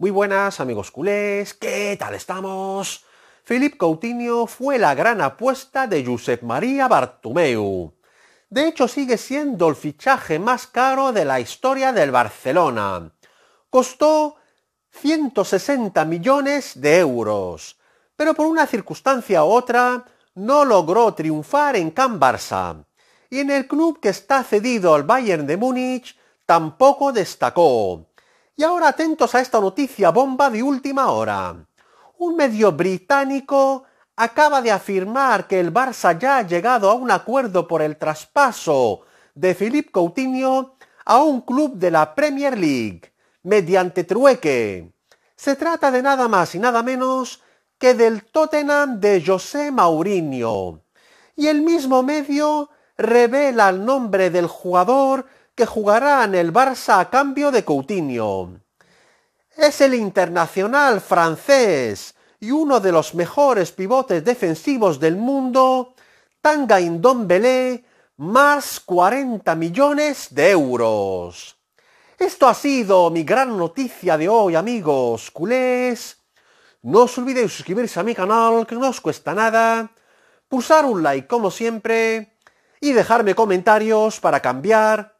Muy buenas amigos culés, ¿qué tal estamos? Philip Coutinho fue la gran apuesta de Josep María Bartomeu. De hecho sigue siendo el fichaje más caro de la historia del Barcelona. Costó 160 millones de euros, pero por una circunstancia u otra no logró triunfar en Can Barça. Y en el club que está cedido al Bayern de Múnich tampoco destacó y ahora atentos a esta noticia bomba de última hora. Un medio británico acaba de afirmar que el Barça ya ha llegado a un acuerdo por el traspaso de Philippe Coutinho a un club de la Premier League mediante trueque. Se trata de nada más y nada menos que del Tottenham de José Mourinho. Y el mismo medio revela el nombre del jugador que jugará en el Barça a cambio de Coutinho. Es el internacional francés y uno de los mejores pivotes defensivos del mundo, Tanga Indombele, más 40 millones de euros. Esto ha sido mi gran noticia de hoy, amigos culés. No os olvidéis suscribirse a mi canal, que no os cuesta nada, pulsar un like como siempre y dejarme comentarios para cambiar